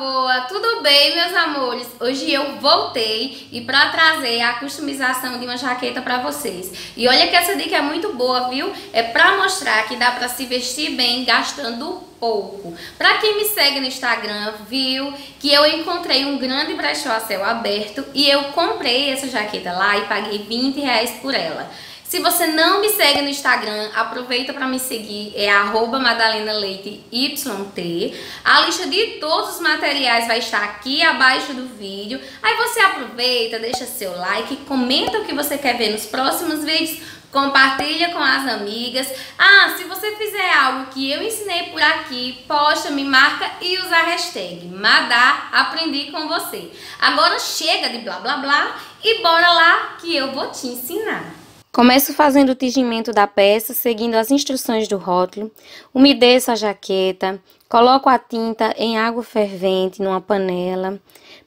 boa? Tudo bem, meus amores? Hoje eu voltei e para trazer a customização de uma jaqueta para vocês. E olha que essa dica é muito boa, viu? É para mostrar que dá para se vestir bem gastando pouco. Para quem me segue no Instagram, viu que eu encontrei um grande brechó a céu aberto e eu comprei essa jaqueta lá e paguei 20 reais por ela. Se você não me segue no Instagram, aproveita para me seguir, é @madalenaLeiteYT. A lista de todos os materiais vai estar aqui abaixo do vídeo. Aí você aproveita, deixa seu like, comenta o que você quer ver nos próximos vídeos, compartilha com as amigas. Ah, se você fizer algo que eu ensinei por aqui, posta, me marca e usa a hashtag Madá, aprendi com você. Agora chega de blá blá blá e bora lá que eu vou te ensinar. Começo fazendo o tingimento da peça, seguindo as instruções do rótulo. Umedeço a jaqueta, coloco a tinta em água fervente numa panela,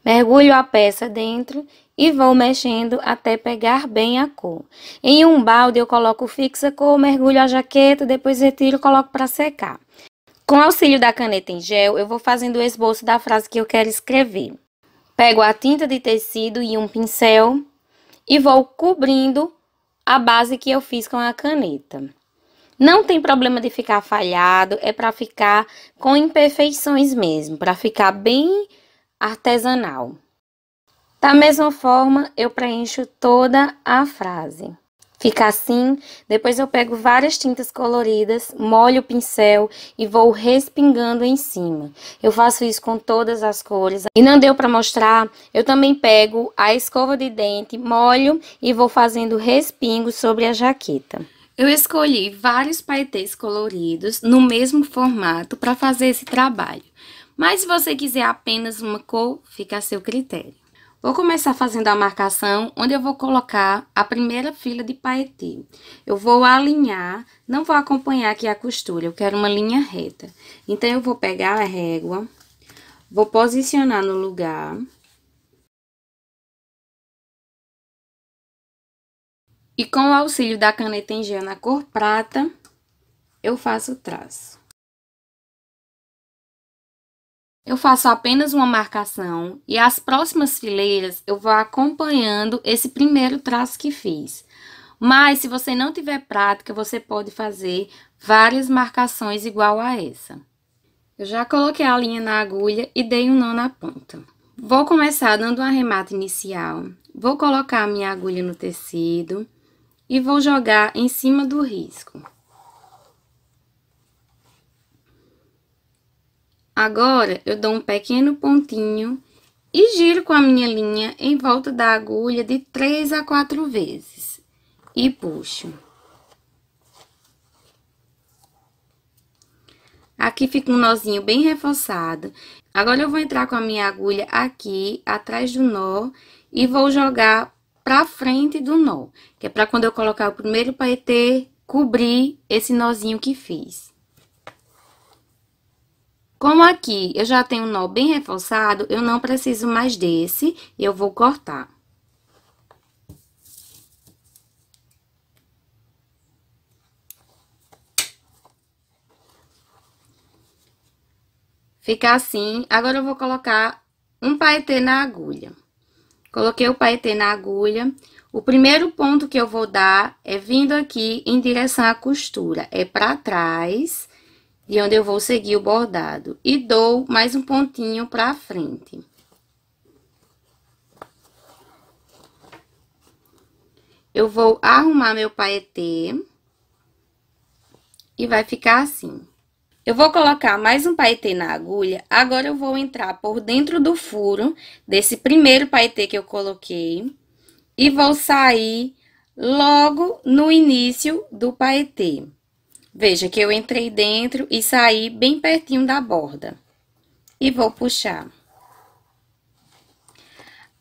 mergulho a peça dentro e vou mexendo até pegar bem a cor. Em um balde eu coloco fixa cor, mergulho a jaqueta, depois retiro e coloco para secar. Com auxílio da caneta em gel, eu vou fazendo o esboço da frase que eu quero escrever. Pego a tinta de tecido e um pincel e vou cobrindo a base que eu fiz com a caneta. Não tem problema de ficar falhado, é para ficar com imperfeições mesmo, para ficar bem artesanal. Da mesma forma, eu preencho toda a frase. Fica assim, depois eu pego várias tintas coloridas, molho o pincel e vou respingando em cima. Eu faço isso com todas as cores. E não deu para mostrar, eu também pego a escova de dente, molho e vou fazendo respingo sobre a jaqueta. Eu escolhi vários paetês coloridos no mesmo formato para fazer esse trabalho. Mas se você quiser apenas uma cor, fica a seu critério. Vou começar fazendo a marcação, onde eu vou colocar a primeira fila de paetê. Eu vou alinhar, não vou acompanhar aqui a costura, eu quero uma linha reta. Então, eu vou pegar a régua, vou posicionar no lugar. E com o auxílio da caneta em gel na cor prata, eu faço o traço. Eu faço apenas uma marcação e as próximas fileiras eu vou acompanhando esse primeiro traço que fiz. Mas se você não tiver prática, você pode fazer várias marcações igual a essa. Eu já coloquei a linha na agulha e dei um nó na ponta. Vou começar dando um arremato inicial. Vou colocar a minha agulha no tecido e vou jogar em cima do risco. Agora, eu dou um pequeno pontinho e giro com a minha linha em volta da agulha de três a quatro vezes. E puxo. Aqui fica um nozinho bem reforçado. Agora, eu vou entrar com a minha agulha aqui, atrás do nó, e vou jogar pra frente do nó. Que é pra quando eu colocar o primeiro paetê, cobrir esse nozinho que fiz. Como aqui eu já tenho um nó bem reforçado, eu não preciso mais desse, eu vou cortar. Fica assim, agora eu vou colocar um paetê na agulha. Coloquei o paetê na agulha. O primeiro ponto que eu vou dar é vindo aqui em direção à costura. É para trás de onde eu vou seguir o bordado. E dou mais um pontinho pra frente. Eu vou arrumar meu paetê. E vai ficar assim. Eu vou colocar mais um paetê na agulha. Agora, eu vou entrar por dentro do furo desse primeiro paetê que eu coloquei. E vou sair logo no início do paetê. Veja que eu entrei dentro e saí bem pertinho da borda. E vou puxar.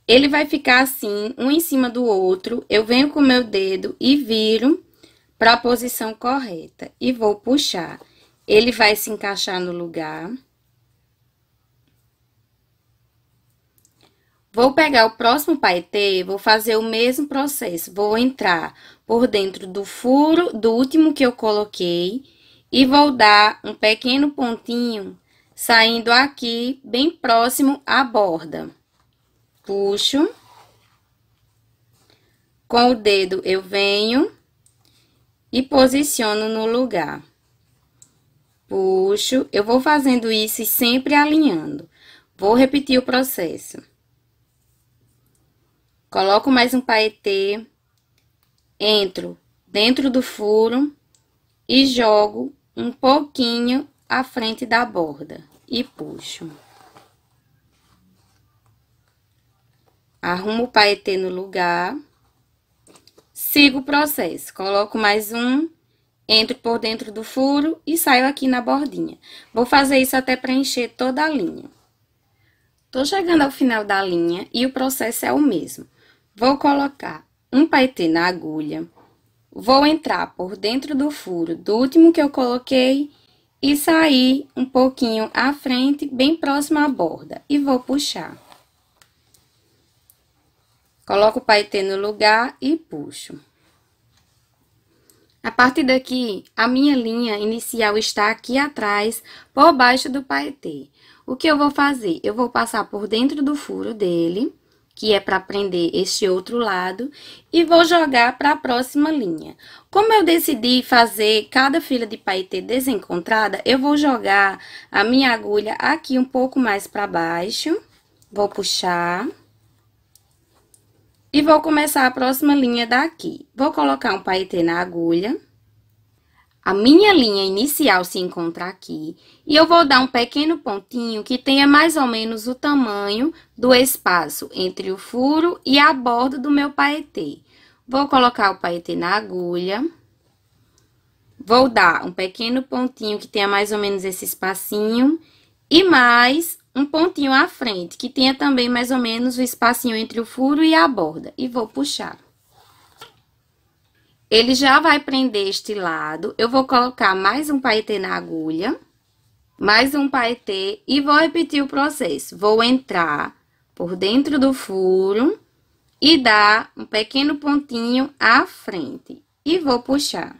Ele vai ficar assim, um em cima do outro. Eu venho com meu dedo e viro para a posição correta. E vou puxar. Ele vai se encaixar no lugar. Vou pegar o próximo paetê, vou fazer o mesmo processo. Vou entrar por dentro do furo do último que eu coloquei e vou dar um pequeno pontinho saindo aqui bem próximo à borda. Puxo. Com o dedo eu venho e posiciono no lugar. Puxo. Eu vou fazendo isso e sempre alinhando. Vou repetir o processo. Coloco mais um paetê entro dentro do furo e jogo um pouquinho à frente da borda e puxo. Arrumo o paetê no lugar, sigo o processo, coloco mais um, entro por dentro do furo e saio aqui na bordinha. Vou fazer isso até preencher toda a linha. Tô chegando ao final da linha e o processo é o mesmo. Vou colocar um paetê na agulha. Vou entrar por dentro do furo do último que eu coloquei e sair um pouquinho à frente, bem próximo à borda, e vou puxar. Coloco o paetê no lugar e puxo. A partir daqui, a minha linha inicial está aqui atrás, por baixo do paetê. O que eu vou fazer? Eu vou passar por dentro do furo dele que é para prender este outro lado, e vou jogar para a próxima linha. Como eu decidi fazer cada fila de paetê desencontrada, eu vou jogar a minha agulha aqui um pouco mais para baixo, vou puxar... E vou começar a próxima linha daqui. Vou colocar um paetê na agulha. A minha linha inicial se encontra aqui e eu vou dar um pequeno pontinho que tenha mais ou menos o tamanho do espaço entre o furo e a borda do meu paetê. Vou colocar o paetê na agulha. Vou dar um pequeno pontinho que tenha mais ou menos esse espacinho e mais um pontinho à frente que tenha também mais ou menos o espacinho entre o furo e a borda e vou puxar. Ele já vai prender este lado. Eu vou colocar mais um paetê na agulha. Mais um paetê e vou repetir o processo. Vou entrar por dentro do furo e dar um pequeno pontinho à frente. E vou puxar.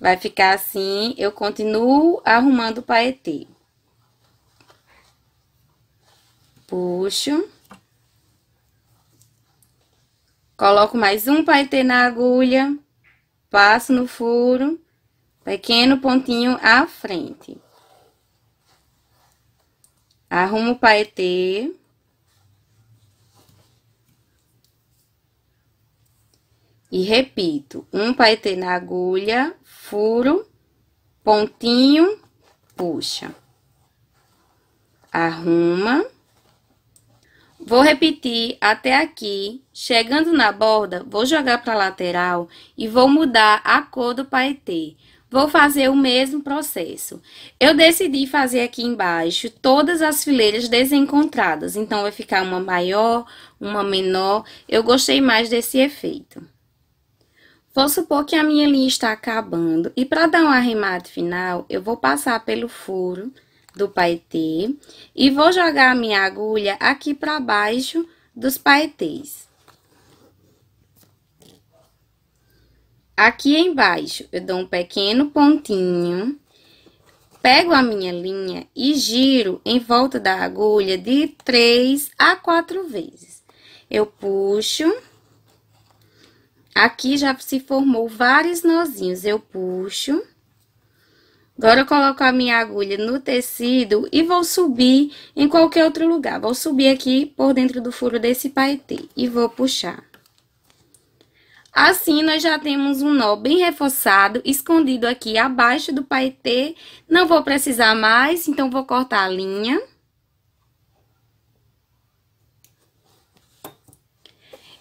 Vai ficar assim, eu continuo arrumando o paetê. Puxo. Coloco mais um paetê na agulha, passo no furo, pequeno pontinho à frente. Arrumo o paetê. E repito, um paetê na agulha, furo, pontinho, puxa. Arruma. Vou repetir até aqui. Chegando na borda, vou jogar para a lateral e vou mudar a cor do paetê. Vou fazer o mesmo processo. Eu decidi fazer aqui embaixo todas as fileiras desencontradas. Então, vai ficar uma maior, uma menor. Eu gostei mais desse efeito. Vou supor que a minha linha está acabando. E para dar um arremate final, eu vou passar pelo furo do paetê e vou jogar a minha agulha aqui para baixo dos paetês. Aqui embaixo, eu dou um pequeno pontinho, pego a minha linha e giro em volta da agulha de três a quatro vezes. Eu puxo, aqui já se formou vários nozinhos, eu puxo Agora eu coloco a minha agulha no tecido e vou subir em qualquer outro lugar. Vou subir aqui por dentro do furo desse paetê e vou puxar. Assim, nós já temos um nó bem reforçado, escondido aqui abaixo do paetê. Não vou precisar mais, então vou cortar a linha.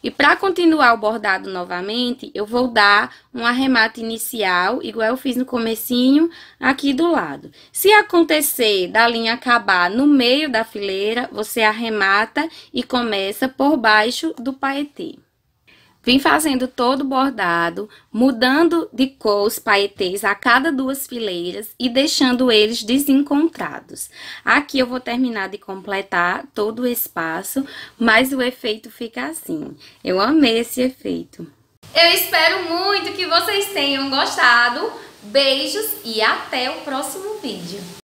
E para continuar o bordado novamente, eu vou dar um arremate inicial, igual eu fiz no comecinho, aqui do lado. Se acontecer da linha acabar no meio da fileira, você arremata e começa por baixo do paetê. Vim fazendo todo o bordado, mudando de cor os paetês a cada duas fileiras e deixando eles desencontrados. Aqui eu vou terminar de completar todo o espaço, mas o efeito fica assim. Eu amei esse efeito. Eu espero muito que vocês tenham gostado. Beijos e até o próximo vídeo.